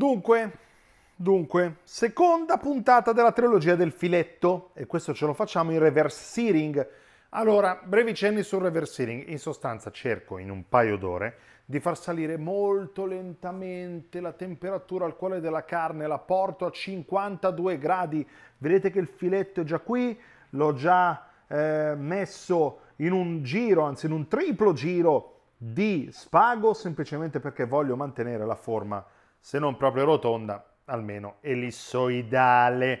Dunque, dunque, seconda puntata della trilogia del filetto, e questo ce lo facciamo in reverse searing. Allora, brevi cenni sul reverse searing. In sostanza cerco in un paio d'ore di far salire molto lentamente la temperatura al cuore della carne, la porto a 52 gradi. Vedete che il filetto è già qui, l'ho già eh, messo in un giro, anzi in un triplo giro di spago, semplicemente perché voglio mantenere la forma se non proprio rotonda, almeno ellissoidale.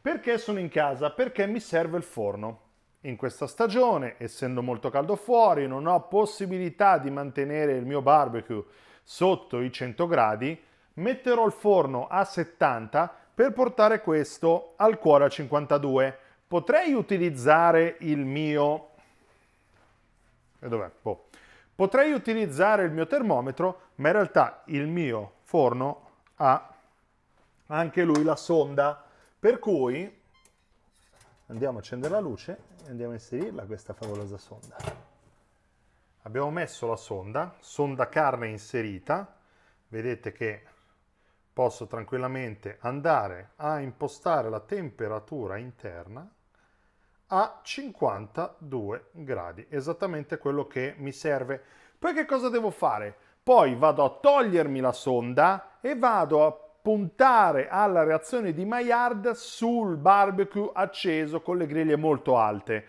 Perché sono in casa? Perché mi serve il forno. In questa stagione, essendo molto caldo fuori, non ho possibilità di mantenere il mio barbecue sotto i 100 gradi, metterò il forno a 70 per portare questo al cuore a 52. Potrei utilizzare il mio... E dov'è? Boh Potrei utilizzare il mio termometro, ma in realtà il mio forno ha anche lui la sonda, per cui andiamo a accendere la luce e andiamo a inserirla questa favolosa sonda. Abbiamo messo la sonda, sonda carne inserita, vedete che posso tranquillamente andare a impostare la temperatura interna a 52 gradi, esattamente quello che mi serve. Poi che cosa devo fare? Poi vado a togliermi la sonda e vado a puntare alla reazione di Maillard sul barbecue acceso con le griglie molto alte.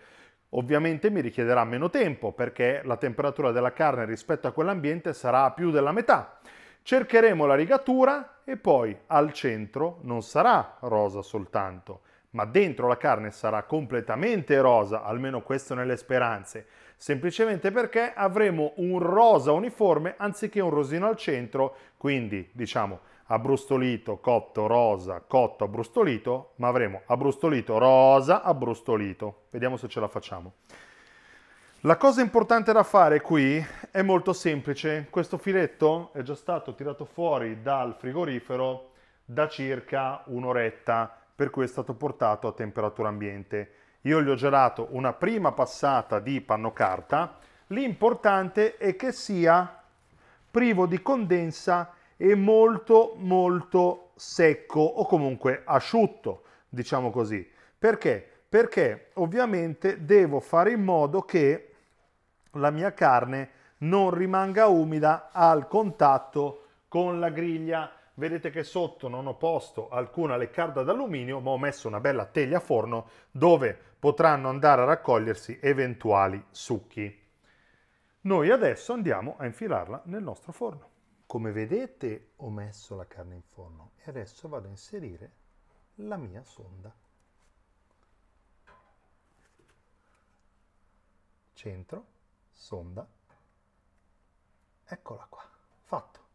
Ovviamente mi richiederà meno tempo perché la temperatura della carne rispetto a quell'ambiente sarà più della metà. Cercheremo la rigatura e poi al centro non sarà rosa soltanto, ma dentro la carne sarà completamente rosa, almeno questo nelle speranze, semplicemente perché avremo un rosa uniforme anziché un rosino al centro, quindi diciamo abbrustolito, cotto, rosa, cotto, abbrustolito, ma avremo abbrustolito, rosa, abbrustolito. Vediamo se ce la facciamo. La cosa importante da fare qui è molto semplice, questo filetto è già stato tirato fuori dal frigorifero da circa un'oretta, per cui è stato portato a temperatura ambiente. Io gli ho gelato una prima passata di pannocarta, l'importante è che sia privo di condensa e molto molto secco o comunque asciutto, diciamo così. Perché? Perché ovviamente devo fare in modo che la mia carne non rimanga umida al contatto con la griglia vedete che sotto non ho posto alcuna leccarda d'alluminio ma ho messo una bella teglia forno dove potranno andare a raccogliersi eventuali succhi. Noi adesso andiamo a infilarla nel nostro forno. Come vedete ho messo la carne in forno e adesso vado a inserire la mia sonda. Centro, sonda, eccola qua, fatto.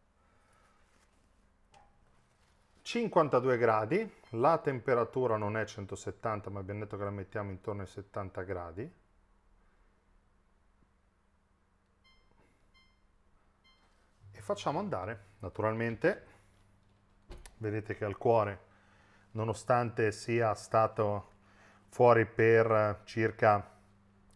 52 gradi, la temperatura non è 170 ma abbiamo detto che la mettiamo intorno ai 70 gradi. E facciamo andare, naturalmente, vedete che al cuore, nonostante sia stato fuori per circa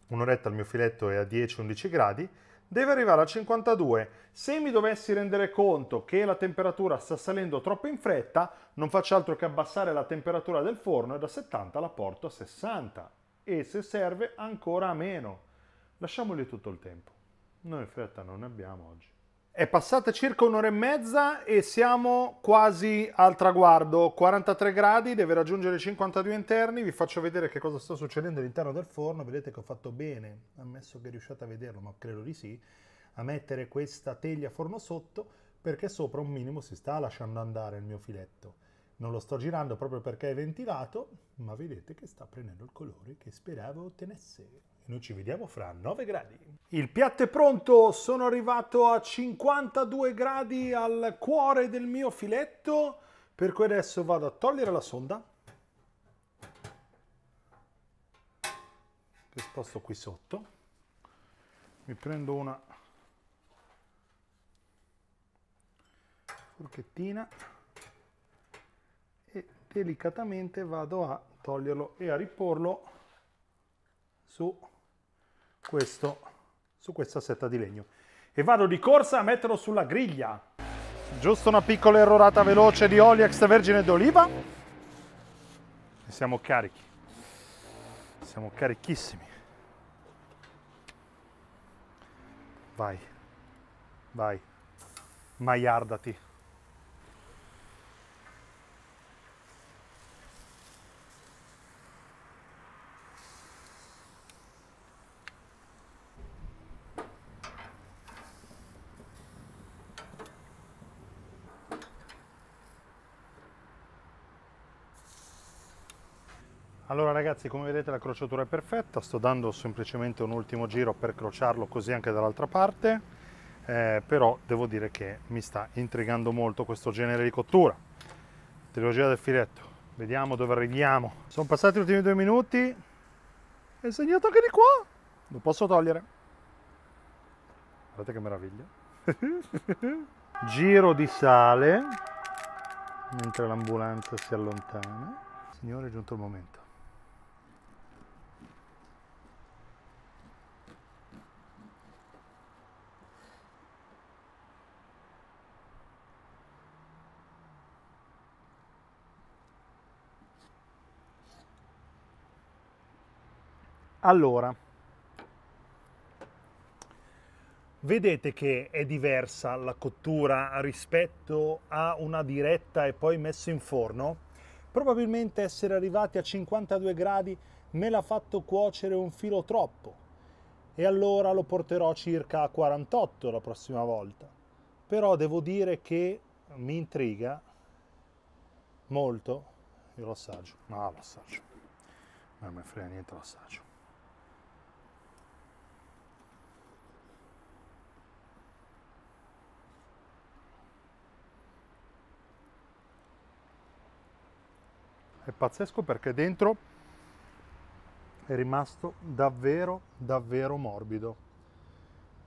un'oretta il mio filetto è a 10-11 gradi, deve arrivare a 52. Se mi dovessi rendere conto che la temperatura sta salendo troppo in fretta, non faccio altro che abbassare la temperatura del forno e da 70 la porto a 60. E se serve ancora a meno. Lasciamogli tutto il tempo. Noi fretta non ne abbiamo oggi. È passata circa un'ora e mezza e siamo quasi al traguardo, 43 gradi, deve raggiungere 52 interni, vi faccio vedere che cosa sta succedendo all'interno del forno, vedete che ho fatto bene, ammesso che riusciate a vederlo, ma credo di sì, a mettere questa teglia forno sotto perché sopra un minimo si sta lasciando andare il mio filetto. Non lo sto girando proprio perché è ventilato, ma vedete che sta prendendo il colore che speravo ottenesse. Noi ci vediamo fra 9 gradi. Il piatto è pronto, sono arrivato a 52 gradi al cuore del mio filetto, per cui adesso vado a togliere la sonda. Che sposto qui sotto. Mi prendo una forchettina e delicatamente vado a toglierlo e a riporlo su questo su questa setta di legno e vado di corsa a metterlo sulla griglia giusto una piccola errorata veloce di olio extravergine d'oliva e siamo carichi siamo carichissimi vai vai maiardati Allora ragazzi come vedete la crociatura è perfetta, sto dando semplicemente un ultimo giro per crociarlo così anche dall'altra parte, eh, però devo dire che mi sta intrigando molto questo genere di cottura. Trilogia del filetto, vediamo dove arriviamo. Sono passati gli ultimi due minuti, è segnato anche di qua, lo posso togliere. Guardate che meraviglia. giro di sale, mentre l'ambulanza si allontana. Signore è giunto il momento. Allora, vedete che è diversa la cottura rispetto a una diretta e poi messa in forno? Probabilmente essere arrivati a 52 gradi me l'ha fatto cuocere un filo troppo e allora lo porterò circa a 48 la prossima volta. Però devo dire che mi intriga molto il rossaggio. Ma no, l'assaggio. Non mi frega niente l'assaggio. È pazzesco perché dentro è rimasto davvero, davvero morbido.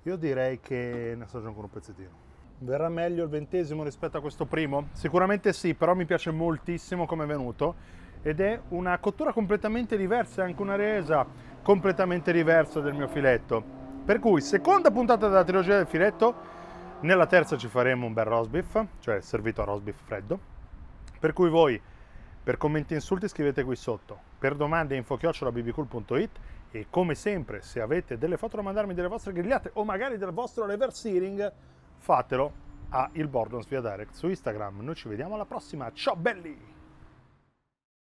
Io direi che ne assaggio ancora un pezzettino. Verrà meglio il ventesimo rispetto a questo primo? Sicuramente sì, però mi piace moltissimo come è venuto ed è una cottura completamente diversa, è anche una resa completamente diversa del mio filetto. Per cui, seconda puntata della trilogia del filetto, nella terza ci faremo un bel roast beef, cioè servito a roast beef freddo. Per cui voi per commenti e insulti scrivete qui sotto, per domande info-bbcool.it e come sempre se avete delle foto da mandarmi delle vostre grigliate o magari del vostro reverse hearing fatelo a Il Bordons via Direct su Instagram. Noi ci vediamo alla prossima, ciao belli!